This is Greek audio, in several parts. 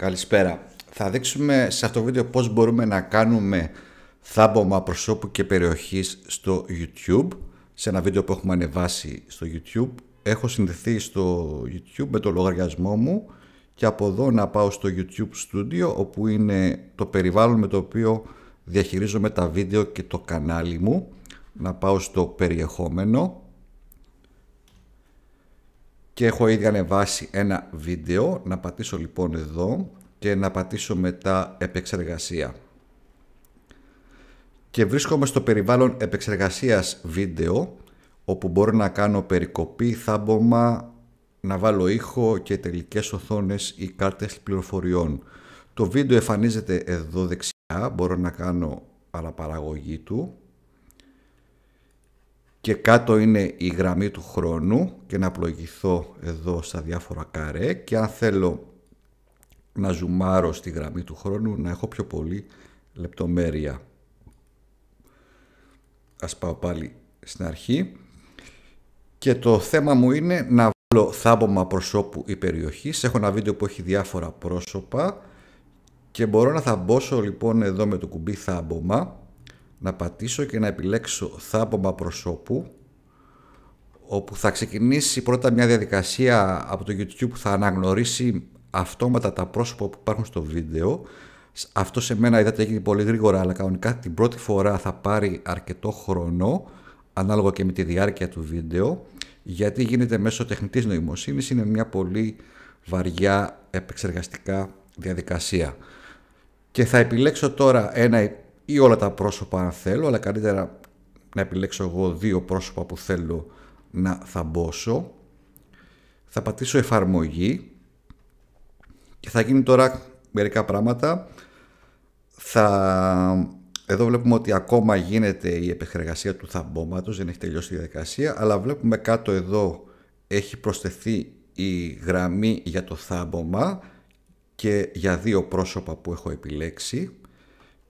Καλησπέρα. Θα δείξουμε σε αυτό το βίντεο πώς μπορούμε να κάνουμε θάμπομα προσώπου και περιοχής στο YouTube. Σε ένα βίντεο που έχουμε ανεβάσει στο YouTube. Έχω συνδεθεί στο YouTube με το λογαριασμό μου και από εδώ να πάω στο YouTube Studio όπου είναι το περιβάλλον με το οποίο διαχειρίζομαι τα βίντεο και το κανάλι μου. Να πάω στο περιεχόμενο και έχω ήδη ανεβάσει ένα βίντεο. Να πατήσω λοιπόν εδώ και να πατήσω μετά επεξεργασία. Και βρίσκομαι στο περιβάλλον επεξεργασίας βίντεο όπου μπορώ να κάνω περικοπή, θάμπομα, να βάλω ήχο και τελικές οθόνες ή κάρτες πληροφοριών. Το βίντεο εμφανίζεται εδώ δεξιά, μπορώ να κάνω αναπαραγωγή του και κάτω είναι η γραμμή του χρόνου και να πλοηγηθώ εδώ στα διάφορα καρέ και αν θέλω να ζουμάρω στη γραμμή του χρόνου να έχω πιο πολύ λεπτομέρεια. Ας πάω πάλι στην αρχή και το θέμα μου είναι να βάλω θάμπομα προσώπου ή περιοχής. Έχω ένα βίντεο που έχει διάφορα πρόσωπα και μπορώ να θαμπόσω λοιπόν εδώ με το κουμπί θάμπομα να πατήσω και να επιλέξω θάμπομα προσώπου όπου θα ξεκινήσει πρώτα μια διαδικασία από το YouTube που θα αναγνωρίσει αυτόματα τα πρόσωπα που υπάρχουν στο βίντεο. Αυτό σε μένα είδατε έγινε πολύ γρήγορα, αλλά κανονικά την πρώτη φορά θα πάρει αρκετό χρόνο, ανάλογα και με τη διάρκεια του βίντεο, γιατί γίνεται μέσω τεχνητής νοημοσύνης, είναι μια πολύ βαριά επεξεργαστικά διαδικασία. Και θα επιλέξω τώρα ένα ή όλα τα πρόσωπα αν θέλω, αλλά καλύτερα να επιλέξω εγώ δύο πρόσωπα που θέλω να θαμπόσω. Θα πατήσω εφαρμογή και θα γίνει τώρα μερικά πράγματα. Θα... Εδώ βλέπουμε ότι ακόμα γίνεται η επεξεργασία του θαμπόματος, δεν έχει τελειώσει η διαδικασία, αλλά βλέπουμε κάτω εδώ έχει προσθεθεί η γραμμή για το θάμπομα και για δύο πρόσωπα που έχω επιλέξει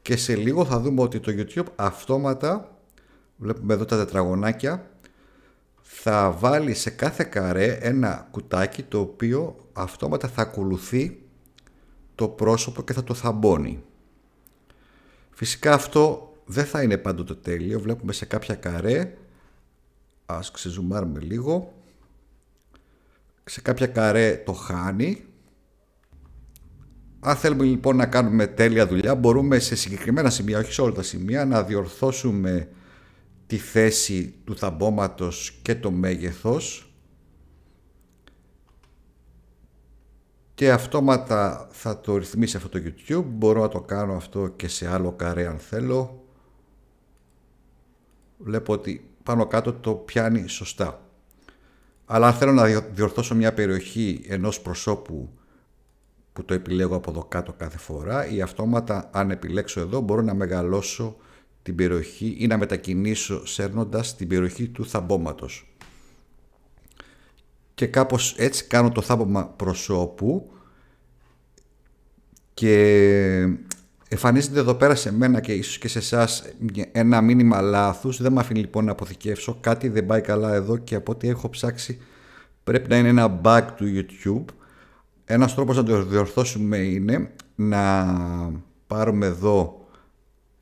και σε λίγο θα δούμε ότι το YouTube αυτόματα, βλέπουμε εδώ τα τετραγωνάκια, θα βάλει σε κάθε καρέ ένα κουτάκι το οποίο αυτόματα θα ακολουθεί το πρόσωπο και θα το θαμπώνει. Φυσικά αυτό δεν θα είναι πάντοτε τέλειο, βλέπουμε σε κάποια καρέ, ας ξεζουμάρουμε λίγο, σε κάποια καρέ το χάνει αν θέλουμε λοιπόν να κάνουμε τέλεια δουλειά, μπορούμε σε συγκεκριμένα σημεία, όχι σε όλα τα σημεία, να διορθώσουμε τη θέση του θαμπόματος και το μέγεθος και αυτόματα θα το ρυθμίσει αυτό το YouTube. Μπορώ να το κάνω αυτό και σε άλλο καρέ αν θέλω. Βλέπω ότι πάνω κάτω το πιάνει σωστά. Αλλά αν θέλω να διορθώσω μια περιοχή ενός προσώπου που το επιλέγω από εδώ κάτω κάθε φορά ή αυτόματα αν επιλέξω εδώ μπορώ να μεγαλώσω την περιοχή ή να μετακινήσω σέρνοντας την περιοχή του θαμπόματος. Και κάπως έτσι κάνω το θάμπομα προσώπου και εμφανίζεται εδώ πέρα σε μένα και ίσως και σε εσάς ένα μήνυμα λάθους. Δεν με αφήνει λοιπόν να αποθηκεύσω. Κάτι δεν πάει καλά εδώ και από ό,τι έχω ψάξει πρέπει να είναι ένα bug του YouTube ένας τρόπος να το διορθώσουμε είναι να πάρουμε εδώ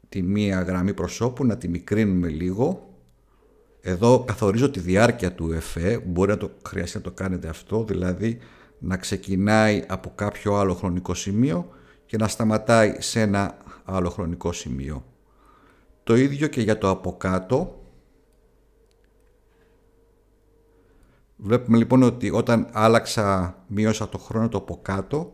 τη μία γραμμή προσώπου, να τη μικρύνουμε λίγο. Εδώ καθορίζω τη διάρκεια του εφέ, μπορεί να το χρειαστεί να το κάνετε αυτό, δηλαδή να ξεκινάει από κάποιο άλλο χρονικό σημείο και να σταματάει σε ένα άλλο χρονικό σημείο. Το ίδιο και για το από κάτω, Βλέπουμε λοιπόν ότι όταν άλλαξα, μείωσα το χρόνο το από κάτω,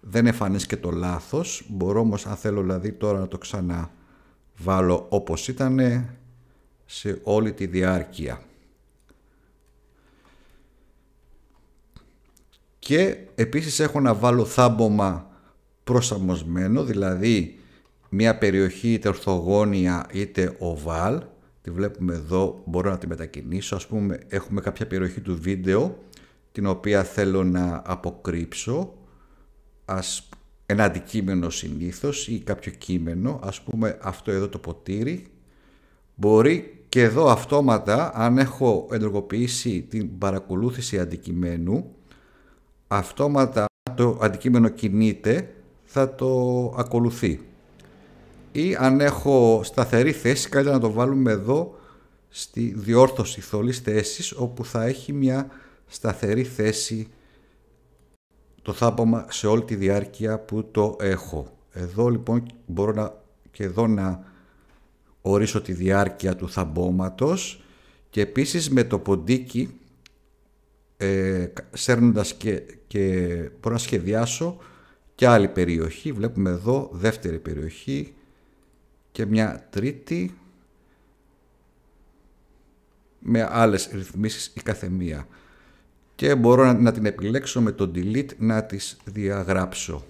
δεν εμφανίστηκε το λάθος. Μπορώ όμως αν θέλω δηλαδή τώρα να το ξαναβάλω όπως ήταν σε όλη τη διάρκεια. Και επίσης έχω να βάλω θάμπομα προσαρμοσμένο, δηλαδή μια περιοχή είτε ορθογώνια είτε οβάλ βλέπουμε εδώ, μπορώ να τη μετακινήσω. Ας πούμε έχουμε κάποια περιοχή του βίντεο την οποία θέλω να αποκρύψω ας, ένα αντικείμενο συνήθως ή κάποιο κείμενο, ας πούμε αυτό εδώ το ποτήρι, μπορεί και εδώ αυτόματα αν έχω ενεργοποιήσει την παρακολούθηση αντικειμένου, αυτόματα το αντικείμενο κινείται θα το ακολουθεί ή αν έχω σταθερή θέση καλύτερα να το βάλουμε εδώ στη διόρθωση θολής θέσης όπου θα έχει μια σταθερή θέση το θάπομα σε όλη τη διάρκεια που το έχω. Εδώ λοιπόν μπορώ να, και εδώ να ορίσω τη διάρκεια του θαμπόματος και επίσης με το ποντίκι ε, σέρνοντας και, και μπορώ να σχεδιάσω και άλλη περιοχή. Βλέπουμε εδώ δεύτερη περιοχή, και μια τρίτη με άλλες ρυθμίσεις η καθεμία και μπορώ να την επιλέξω με το delete να τις διαγράψω.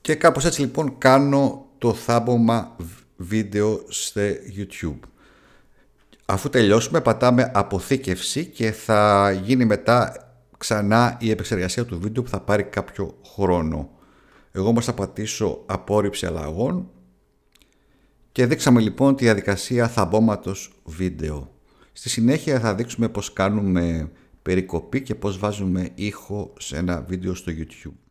Και κάπως έτσι λοιπόν κάνω το θάμπομα βίντεο σε YouTube. Αφού τελειώσουμε πατάμε αποθήκευση και θα γίνει μετά ξανά η επεξεργασία του βίντεο που θα πάρει κάποιο χρόνο. Εγώ όμως θα πατήσω απόρριψη αλλαγών και δείξαμε λοιπόν τη διαδικασία θαμπόματος βίντεο. Στη συνέχεια θα δείξουμε πώς κάνουμε περικοπή και πώς βάζουμε ήχο σε ένα βίντεο στο YouTube.